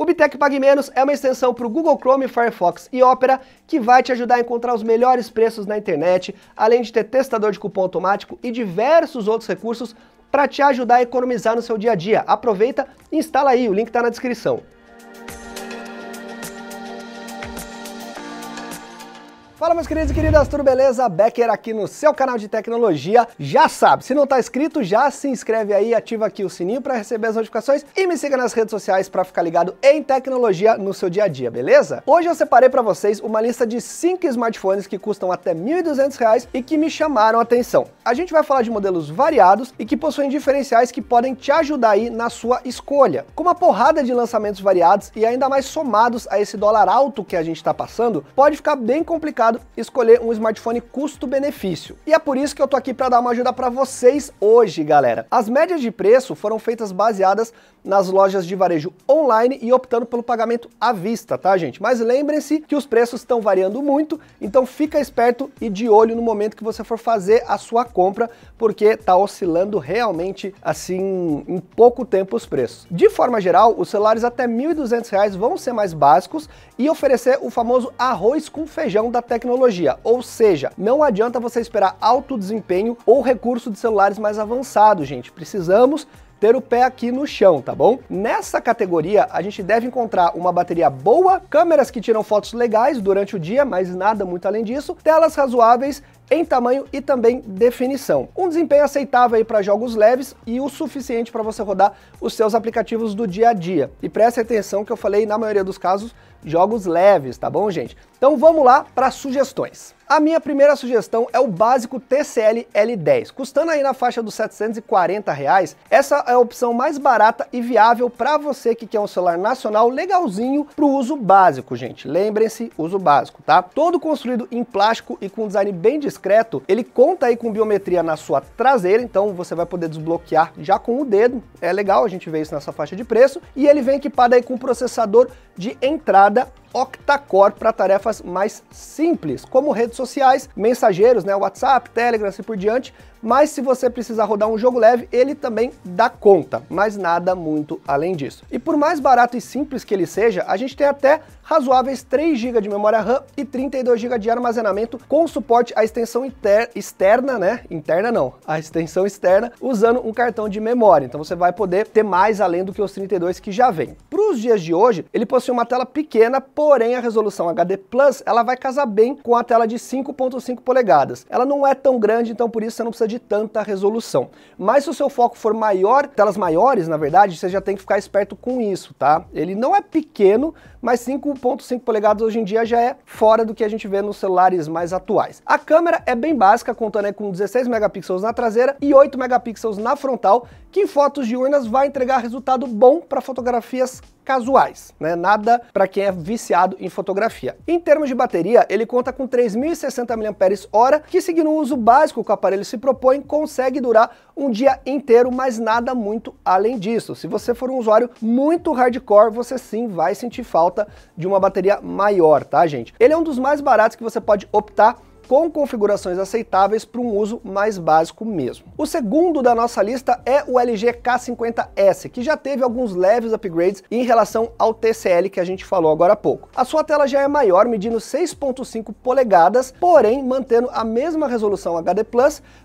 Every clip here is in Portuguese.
O Bitec Pague Menos é uma extensão para o Google Chrome, Firefox e Opera que vai te ajudar a encontrar os melhores preços na internet, além de ter testador de cupom automático e diversos outros recursos para te ajudar a economizar no seu dia a dia. Aproveita e instala aí, o link está na descrição. Fala meus queridos e queridas, tudo beleza? Becker aqui no seu canal de tecnologia. Já sabe, se não está inscrito, já se inscreve aí, ativa aqui o sininho para receber as notificações e me siga nas redes sociais para ficar ligado em tecnologia no seu dia a dia, beleza? Hoje eu separei para vocês uma lista de 5 smartphones que custam até R$ 1.200 e que me chamaram a atenção. A gente vai falar de modelos variados e que possuem diferenciais que podem te ajudar aí na sua escolha. Com uma porrada de lançamentos variados e ainda mais somados a esse dólar alto que a gente está passando, pode ficar bem complicado mercado escolher um smartphone custo-benefício. E é por isso que eu tô aqui para dar uma ajuda para vocês hoje, galera. As médias de preço foram feitas baseadas nas lojas de varejo online e optando pelo pagamento à vista, tá, gente? Mas lembrem-se que os preços estão variando muito, então fica esperto e de olho no momento que você for fazer a sua compra, porque tá oscilando realmente assim em pouco tempo os preços. De forma geral, os celulares até R$ 1.200 vão ser mais básicos e oferecer o famoso arroz com feijão da tecnologia tecnologia, ou seja, não adianta você esperar alto desempenho ou recurso de celulares mais avançados, gente. Precisamos ter o pé aqui no chão, tá bom? Nessa categoria, a gente deve encontrar uma bateria boa, câmeras que tiram fotos legais durante o dia, mas nada muito além disso, telas razoáveis em tamanho e também definição. Um desempenho aceitável aí para jogos leves e o suficiente para você rodar os seus aplicativos do dia a dia. E preste atenção que eu falei na maioria dos casos jogos leves, tá bom, gente? Então vamos lá para sugestões. A minha primeira sugestão é o básico TCL L10, custando aí na faixa dos 740 reais. Essa é a opção mais barata e viável para você que quer um celular nacional legalzinho para o uso básico, gente. Lembrem-se, uso básico, tá? Todo construído em plástico e com design bem discreto discreto, ele conta aí com biometria na sua traseira, então você vai poder desbloquear já com o dedo. É legal, a gente vê isso nessa faixa de preço. E ele vem equipado aí com processador de entrada octa-core para tarefas mais simples, como redes sociais, mensageiros, né, WhatsApp, Telegram, assim por diante. Mas se você precisar rodar um jogo leve, ele também dá conta, mas nada muito além disso. E por mais barato e simples que ele seja, a gente tem até razoáveis 3 GB de memória RAM e 32 GB de armazenamento com suporte à extensão externa, né? Interna não, a extensão externa usando um cartão de memória. Então você vai poder ter mais além do que os 32 que já vem. Para os dias de hoje, ele possui uma tela pequena, porém a resolução HD Plus ela vai casar bem com a tela de 5.5 polegadas. Ela não é tão grande, então por isso você não precisa de tanta resolução. Mas se o seu foco for maior, telas maiores, na verdade, você já tem que ficar esperto com isso, tá? Ele não é pequeno, mas 5.5 polegadas hoje em dia já é fora do que a gente vê nos celulares mais atuais. A câmera é bem básica, contando aí com 16 megapixels na traseira e 8 megapixels na frontal, que em fotos diurnas vai entregar resultado bom para fotografias casuais, né? Nada para quem é viciado em fotografia. Em termos de bateria, ele conta com 3.060 mAh, que seguindo o uso básico que o aparelho se propõe, consegue durar um dia inteiro, mas nada muito além disso. Se você for um usuário muito hardcore, você sim vai sentir falta de uma bateria maior, tá, gente? Ele é um dos mais baratos que você pode optar com configurações aceitáveis para um uso mais básico mesmo. O segundo da nossa lista é o LG K50S, que já teve alguns leves upgrades em relação ao TCL que a gente falou agora há pouco. A sua tela já é maior, medindo 6.5 polegadas, porém mantendo a mesma resolução HD+,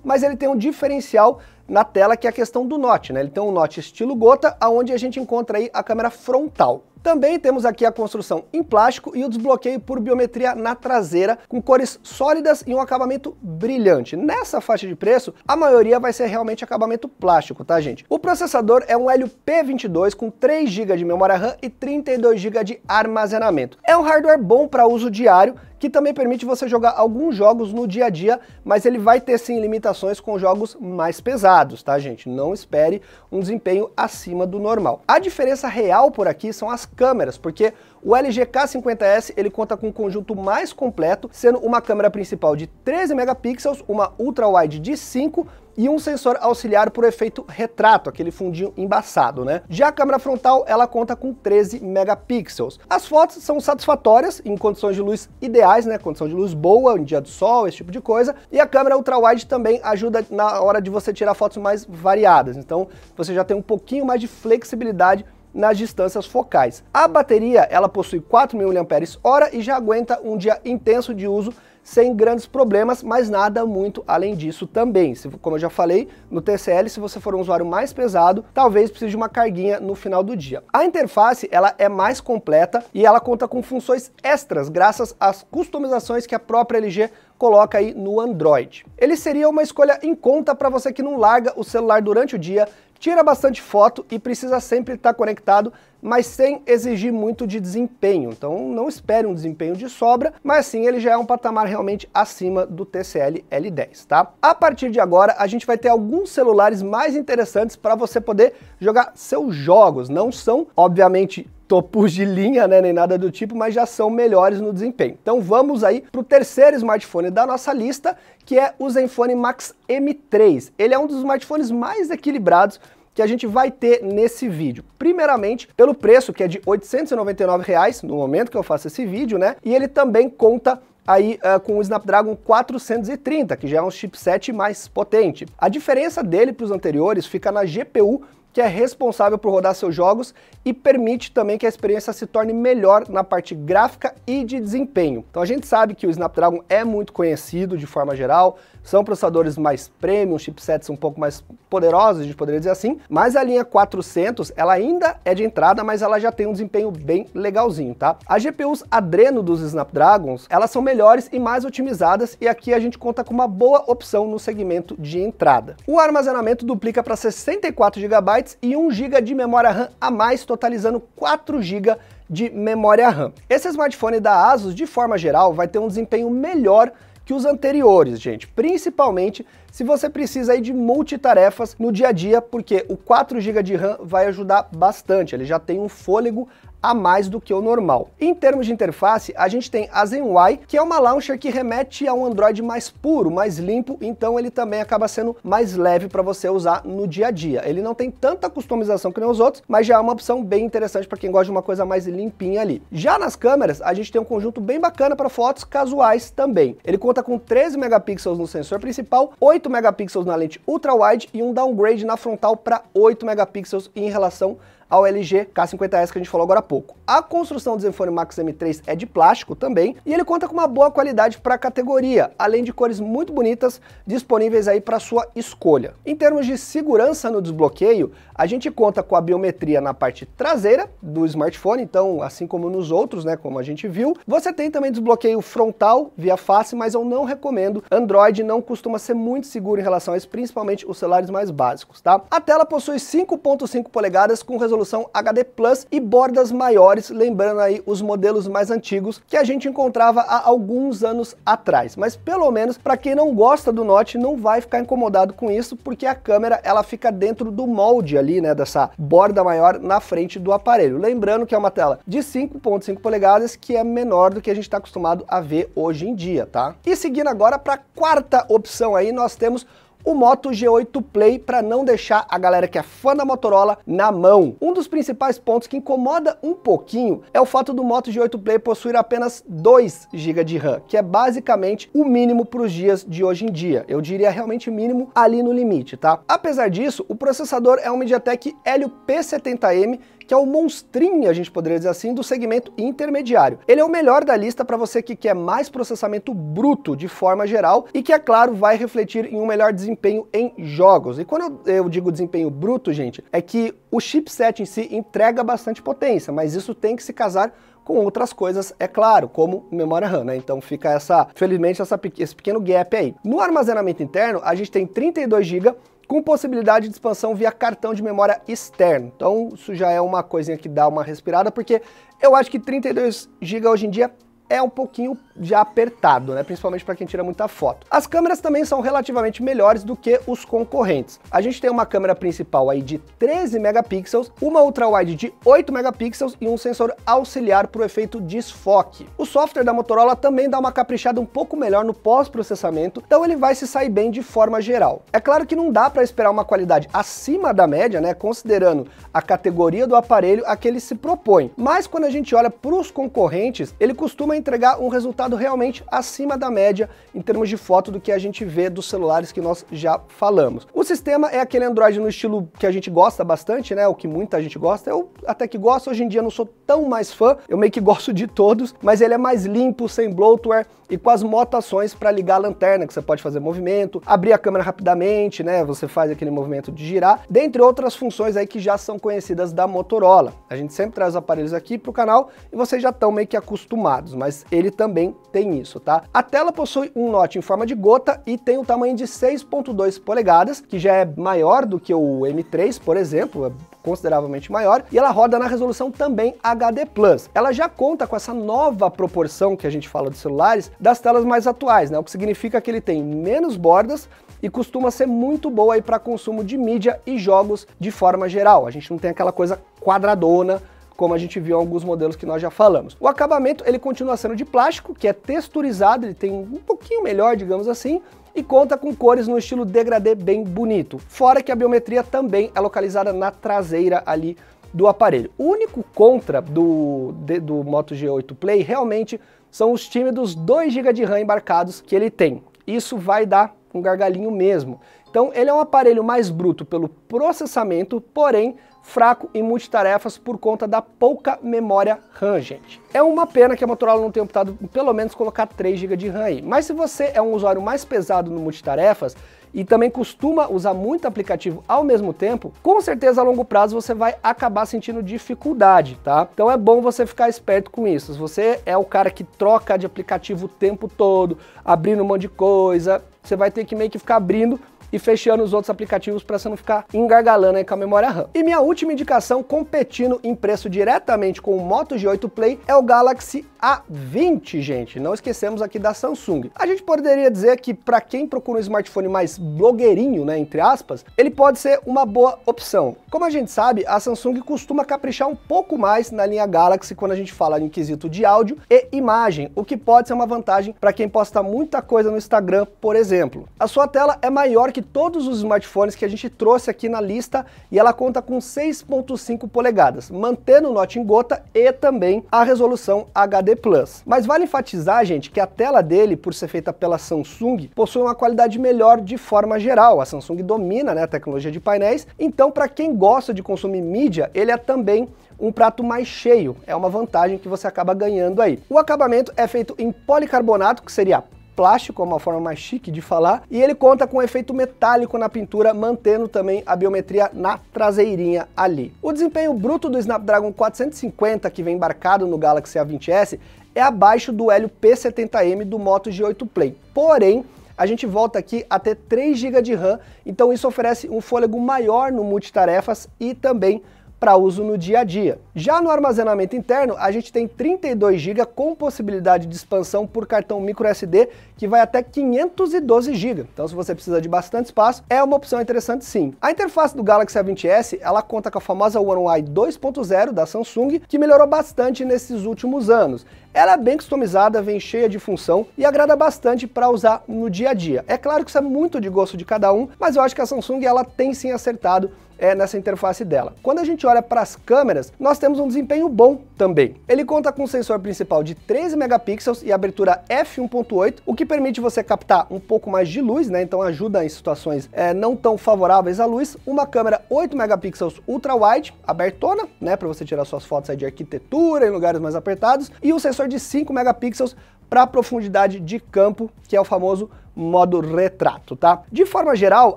mas ele tem um diferencial na tela que é a questão do note, né? Ele tem um note estilo gota, aonde a gente encontra aí a câmera frontal. Também temos aqui a construção em plástico e o desbloqueio por biometria na traseira, com cores sólidas e um acabamento brilhante. Nessa faixa de preço, a maioria vai ser realmente acabamento plástico, tá gente? O processador é um Helio P22 com 3 GB de memória RAM e 32 GB de armazenamento. É um hardware bom para uso diário que também permite você jogar alguns jogos no dia a dia, mas ele vai ter sim limitações com jogos mais pesados, tá gente? Não espere um desempenho acima do normal. A diferença real por aqui são as câmeras, porque o LG K50S ele conta com um conjunto mais completo, sendo uma câmera principal de 13 megapixels, uma ultra wide de 5 e um sensor auxiliar por efeito retrato, aquele fundinho embaçado, né? Já a câmera frontal, ela conta com 13 megapixels. As fotos são satisfatórias em condições de luz ideais, né? Condição de luz boa, em dia do sol, esse tipo de coisa. E a câmera ultra-wide também ajuda na hora de você tirar fotos mais variadas. Então, você já tem um pouquinho mais de flexibilidade nas distâncias focais. A bateria, ela possui 4.000 mAh e já aguenta um dia intenso de uso sem grandes problemas, mas nada muito além disso também. Se, como eu já falei, no TCL, se você for um usuário mais pesado, talvez precise de uma carguinha no final do dia. A interface ela é mais completa e ela conta com funções extras, graças às customizações que a própria LG coloca aí no Android. Ele seria uma escolha em conta para você que não larga o celular durante o dia, tira bastante foto e precisa sempre estar tá conectado mas sem exigir muito de desempenho. Então não espere um desempenho de sobra, mas sim ele já é um patamar realmente acima do TCL L10, tá? A partir de agora a gente vai ter alguns celulares mais interessantes para você poder jogar seus jogos. Não são, obviamente, topos de linha, né, nem nada do tipo, mas já são melhores no desempenho. Então vamos aí para o terceiro smartphone da nossa lista, que é o Zenfone Max M3. Ele é um dos smartphones mais equilibrados que a gente vai ter nesse vídeo. Primeiramente, pelo preço, que é de R$ 899 reais, no momento que eu faço esse vídeo, né? E ele também conta aí uh, com o Snapdragon 430, que já é um chipset mais potente. A diferença dele para os anteriores fica na GPU que é responsável por rodar seus jogos e permite também que a experiência se torne melhor na parte gráfica e de desempenho. Então a gente sabe que o Snapdragon é muito conhecido de forma geral, são processadores mais premium, chipsets um pouco mais poderosos, a gente poderia dizer assim, mas a linha 400, ela ainda é de entrada, mas ela já tem um desempenho bem legalzinho, tá? As GPUs Adreno dos Snapdragons, elas são melhores e mais otimizadas, e aqui a gente conta com uma boa opção no segmento de entrada. O armazenamento duplica para 64 GB e 1 GB de memória RAM a mais, totalizando 4 GB de memória RAM. Esse smartphone da ASUS, de forma geral, vai ter um desempenho melhor que os anteriores, gente, principalmente se você precisa aí de multitarefas no dia a dia, porque o 4 GB de RAM vai ajudar bastante, ele já tem um fôlego a mais do que o normal. Em termos de interface, a gente tem a Zen Y, que é uma launcher que remete a um Android mais puro, mais limpo, então ele também acaba sendo mais leve para você usar no dia a dia. Ele não tem tanta customização que nem os outros, mas já é uma opção bem interessante para quem gosta de uma coisa mais limpinha ali. Já nas câmeras, a gente tem um conjunto bem bacana para fotos casuais também. Ele conta com 13 megapixels no sensor principal, 8 megapixels na lente ultra-wide e um downgrade na frontal para 8 megapixels em relação ao LG K50S que a gente falou agora há pouco. A construção do Zenfone Max M3 é de plástico também e ele conta com uma boa qualidade para a categoria, além de cores muito bonitas disponíveis aí para sua escolha. Em termos de segurança no desbloqueio, a gente conta com a biometria na parte traseira do smartphone, então assim como nos outros, né, como a gente viu. Você tem também desbloqueio frontal via face, mas eu não recomendo. Android não costuma ser muito seguro em relação a isso, principalmente os celulares mais básicos, tá? A tela possui 5.5 polegadas com resolução resolução HD Plus e bordas maiores, lembrando aí os modelos mais antigos que a gente encontrava há alguns anos atrás. Mas pelo menos para quem não gosta do Note não vai ficar incomodado com isso, porque a câmera ela fica dentro do molde ali, né, dessa borda maior na frente do aparelho. Lembrando que é uma tela de 5.5 polegadas, que é menor do que a gente está acostumado a ver hoje em dia, tá? E seguindo agora para a quarta opção aí, nós temos o Moto G8 Play para não deixar a galera que é fã da Motorola na mão. Um dos principais pontos que incomoda um pouquinho é o fato do Moto G8 Play possuir apenas 2 GB de RAM, que é basicamente o mínimo para os dias de hoje em dia. Eu diria realmente mínimo ali no limite, tá? Apesar disso, o processador é um MediaTek Helio P70M que é o monstrinho, a gente poderia dizer assim, do segmento intermediário. Ele é o melhor da lista para você que quer mais processamento bruto de forma geral e que, é claro, vai refletir em um melhor desempenho em jogos. E quando eu, digo desempenho bruto, gente, é que o chipset em si entrega bastante potência, mas isso tem que se casar com outras coisas, é claro, como memória RAM, né? Então fica essa, felizmente, essa, esse pequeno gap aí. No armazenamento interno, a gente tem 32 GB com possibilidade de expansão via cartão de memória externo. Então, isso já é uma coisinha que dá uma respirada, porque eu acho que 32 GB hoje em dia é um pouquinho já apertado, né? Principalmente para quem tira muita foto. As câmeras também são relativamente melhores do que os concorrentes. A gente tem uma câmera principal aí de 13 megapixels, uma ultra-wide de 8 megapixels e um sensor auxiliar para o efeito desfoque. O software da Motorola também dá uma caprichada um pouco melhor no pós-processamento, então ele vai se sair bem de forma geral. É claro que não dá para esperar uma qualidade acima da média, né? Considerando a categoria do aparelho a que ele se propõe. Mas quando a gente olha para os concorrentes, ele costuma entregar um resultado resultado realmente acima da média em termos de foto do que a gente vê dos celulares que nós já falamos. O sistema é aquele Android no estilo que a gente gosta bastante, né? O que muita gente gosta. Eu até que gosto, hoje em dia não sou tão mais fã, eu meio que gosto de todos, mas ele é mais limpo, sem bloatware e com as motações para ligar a lanterna, que você pode fazer movimento, abrir a câmera rapidamente, né? Você faz aquele movimento de girar, dentre outras funções aí que já são conhecidas da Motorola. A gente sempre traz os aparelhos aqui para o canal e vocês já estão meio que acostumados, mas ele também tem isso, tá? A tela possui um note em forma de gota e tem o um tamanho de 6.2 polegadas, que já é maior do que o M3, por exemplo, é consideravelmente maior, e ela roda na resolução também HD+. Ela já conta com essa nova proporção que a gente fala dos celulares das telas mais atuais, né? O que significa que ele tem menos bordas e costuma ser muito boa aí para consumo de mídia e jogos de forma geral. A gente não tem aquela coisa quadradona como a gente viu em alguns modelos que nós já falamos. O acabamento ele continua sendo de plástico, que é texturizado, ele tem um pouquinho melhor, digamos assim, e conta com cores no estilo degradê bem bonito. Fora que a biometria também é localizada na traseira ali do aparelho. O único contra do, do Moto G8 Play realmente são os tímidos 2 GB de RAM embarcados que ele tem. Isso vai dar um gargalinho mesmo. Então ele é um aparelho mais bruto pelo processamento, porém fraco em multitarefas por conta da pouca memória RAM, gente. É uma pena que a Motorola não tenha optado em pelo menos colocar 3 GB de RAM aí. Mas se você é um usuário mais pesado no multitarefas e também costuma usar muito aplicativo ao mesmo tempo, com certeza a longo prazo você vai acabar sentindo dificuldade, tá? Então é bom você ficar esperto com isso. Se você é o cara que troca de aplicativo o tempo todo, abrindo um monte de coisa, você vai ter que meio que ficar abrindo e fechando os outros aplicativos para você não ficar engargalando aí com a memória RAM. E minha última indicação, competindo em preço diretamente com o Moto G8 Play, é o Galaxy A20, gente. Não esquecemos aqui da Samsung. A gente poderia dizer que para quem procura um smartphone mais blogueirinho, né, entre aspas, ele pode ser uma boa opção. Como a gente sabe, a Samsung costuma caprichar um pouco mais na linha Galaxy quando a gente fala em quesito de áudio e imagem, o que pode ser uma vantagem para quem posta muita coisa no Instagram, por exemplo. A sua tela é maior que todos os smartphones que a gente trouxe aqui na lista e ela conta com 6.5 polegadas, mantendo o note em gota e também a resolução HD+. Mas vale enfatizar, gente, que a tela dele, por ser feita pela Samsung, possui uma qualidade melhor de forma geral. A Samsung domina né, a tecnologia de painéis, então para quem gosta de consumir mídia, ele é também um prato mais cheio. É uma vantagem que você acaba ganhando aí. O acabamento é feito em policarbonato, que seria plástico, é uma forma mais chique de falar, e ele conta com um efeito metálico na pintura, mantendo também a biometria na traseirinha ali. O desempenho bruto do Snapdragon 450, que vem embarcado no Galaxy A20s, é abaixo do Helio P70M do Moto G8 Play. Porém, a gente volta aqui até 3 GB de RAM, então isso oferece um fôlego maior no multitarefas e também para uso no dia a dia. Já no armazenamento interno, a gente tem 32 GB com possibilidade de expansão por cartão microSD que vai até 512 GB. Então, se você precisa de bastante espaço, é uma opção interessante sim. A interface do Galaxy A20s, ela conta com a famosa One UI 2.0 da Samsung, que melhorou bastante nesses últimos anos. Ela é bem customizada, vem cheia de função e agrada bastante para usar no dia a dia. É claro que isso é muito de gosto de cada um, mas eu acho que a Samsung ela tem sim acertado é, nessa interface dela. Quando a gente olha para as câmeras, nós temos um desempenho bom também. Ele conta com um sensor principal de 13 megapixels e abertura f1.8, o que permite você captar um pouco mais de luz, né? Então ajuda em situações é, não tão favoráveis à luz. Uma câmera 8 megapixels ultra wide, abertona, né? Para você tirar suas fotos de arquitetura em lugares mais apertados e o sensor sensor de 5 megapixels para profundidade de campo, que é o famoso modo retrato, tá? De forma geral,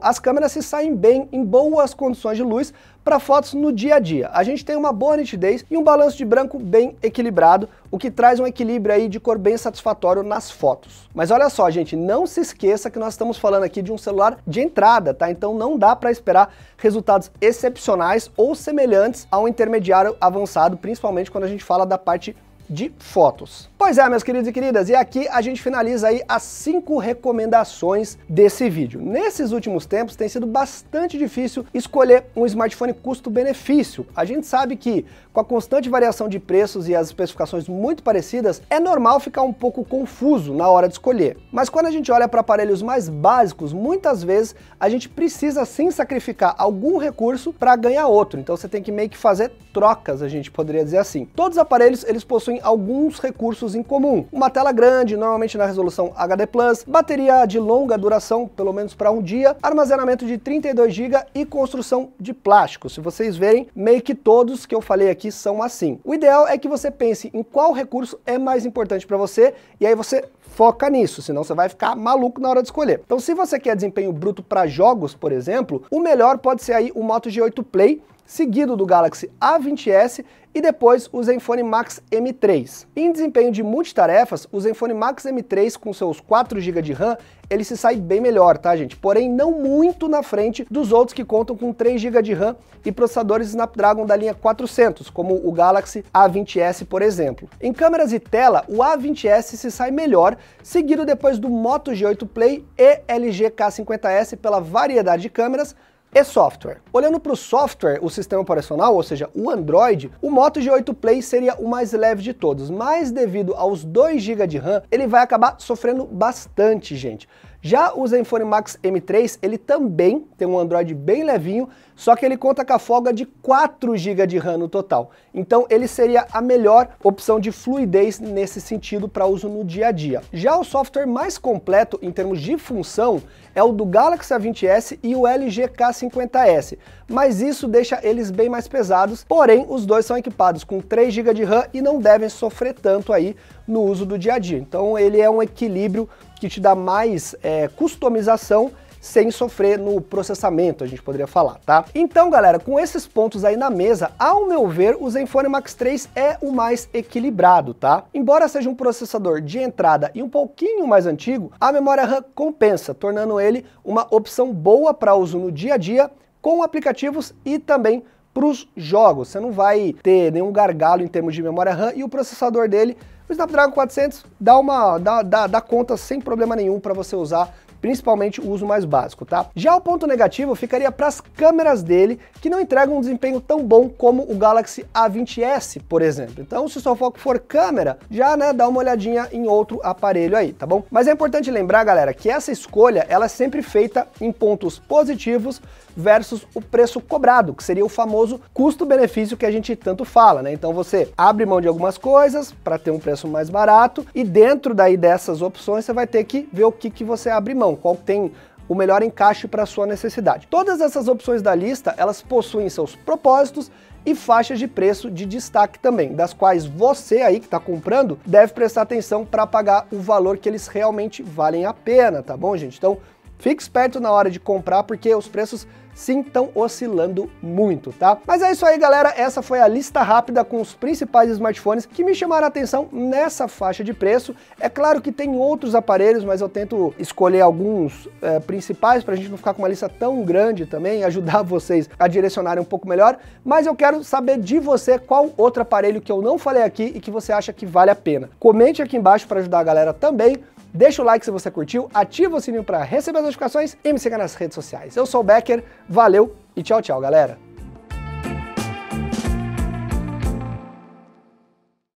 as câmeras se saem bem em boas condições de luz para fotos no dia a dia. A gente tem uma boa nitidez e um balanço de branco bem equilibrado, o que traz um equilíbrio aí de cor bem satisfatório nas fotos. Mas olha só, gente, não se esqueça que nós estamos falando aqui de um celular de entrada, tá? Então não dá para esperar resultados excepcionais ou semelhantes a um intermediário avançado, principalmente quando a gente fala da parte de fotos. Pois é, meus queridos e queridas, e aqui a gente finaliza aí as cinco recomendações desse vídeo. Nesses últimos tempos tem sido bastante difícil escolher um smartphone custo-benefício. A gente sabe que com a constante variação de preços e as especificações muito parecidas, é normal ficar um pouco confuso na hora de escolher. Mas quando a gente olha para aparelhos mais básicos, muitas vezes a gente precisa sim sacrificar algum recurso para ganhar outro. Então você tem que meio que fazer trocas, a gente poderia dizer assim. Todos os aparelhos eles possuem alguns recursos em comum. Uma tela grande, normalmente na resolução HD+, bateria de longa duração, pelo menos para um dia, armazenamento de 32 GB e construção de plástico. Se vocês verem, meio que todos que eu falei aqui são assim. O ideal é que você pense em qual recurso é mais importante para você e aí você foca nisso, senão você vai ficar maluco na hora de escolher. Então se você quer desempenho bruto para jogos, por exemplo, o melhor pode ser aí o Moto G8 Play, seguido do Galaxy A20s e depois o Zenfone Max M3. Em desempenho de multitarefas, o Zenfone Max M3 com seus 4 GB de RAM, ele se sai bem melhor, tá gente? Porém, não muito na frente dos outros que contam com 3 GB de RAM e processadores Snapdragon da linha 400, como o Galaxy A20s, por exemplo. Em câmeras e tela, o A20s se sai melhor, seguido depois do Moto G8 Play e LG K50s pela variedade de câmeras, e software. Olhando para o software, o sistema operacional, ou seja, o Android, o Moto G8 Play seria o mais leve de todos, mas devido aos 2 GB de RAM, ele vai acabar sofrendo bastante, gente. Já o Zenfone Max M3, ele também tem um Android bem levinho só que ele conta com a folga de 4 GB de RAM no total. Então ele seria a melhor opção de fluidez nesse sentido para uso no dia a dia. Já o software mais completo em termos de função é o do Galaxy A20s e o LG K50s, mas isso deixa eles bem mais pesados, porém os dois são equipados com 3 GB de RAM e não devem sofrer tanto aí no uso do dia a dia. Então ele é um equilíbrio que te dá mais é, customização sem sofrer no processamento, a gente poderia falar, tá? Então, galera, com esses pontos aí na mesa, ao meu ver, o Zenfone Max 3 é o mais equilibrado, tá? Embora seja um processador de entrada e um pouquinho mais antigo, a memória RAM compensa, tornando ele uma opção boa para uso no dia a dia com aplicativos e também para os jogos. Você não vai ter nenhum gargalo em termos de memória RAM e o processador dele, o Snapdragon 400, dá uma dá, dá, dá conta sem problema nenhum para você usar principalmente o uso mais básico, tá? Já o ponto negativo ficaria para as câmeras dele, que não entregam um desempenho tão bom como o Galaxy A20s, por exemplo. Então, se o seu foco for câmera, já né, dá uma olhadinha em outro aparelho aí, tá bom? Mas é importante lembrar, galera, que essa escolha ela é sempre feita em pontos positivos versus o preço cobrado, que seria o famoso custo-benefício que a gente tanto fala, né? Então você abre mão de algumas coisas para ter um preço mais barato e dentro daí dessas opções você vai ter que ver o que, que você abre mão opção, qual tem o melhor encaixe para sua necessidade. Todas essas opções da lista, elas possuem seus propósitos e faixas de preço de destaque também, das quais você aí que está comprando deve prestar atenção para pagar o valor que eles realmente valem a pena, tá bom, gente? Então, Fique esperto na hora de comprar, porque os preços sim estão oscilando muito, tá? Mas é isso aí, galera. Essa foi a lista rápida com os principais smartphones que me chamaram a atenção nessa faixa de preço. É claro que tem outros aparelhos, mas eu tento escolher alguns é, principais para a gente não ficar com uma lista tão grande também, ajudar vocês a direcionarem um pouco melhor. Mas eu quero saber de você qual outro aparelho que eu não falei aqui e que você acha que vale a pena. Comente aqui embaixo para ajudar a galera também. Deixa o like se você curtiu, ativa o sininho para receber as notificações e me siga nas redes sociais. Eu sou o Becker, valeu e tchau, tchau, galera!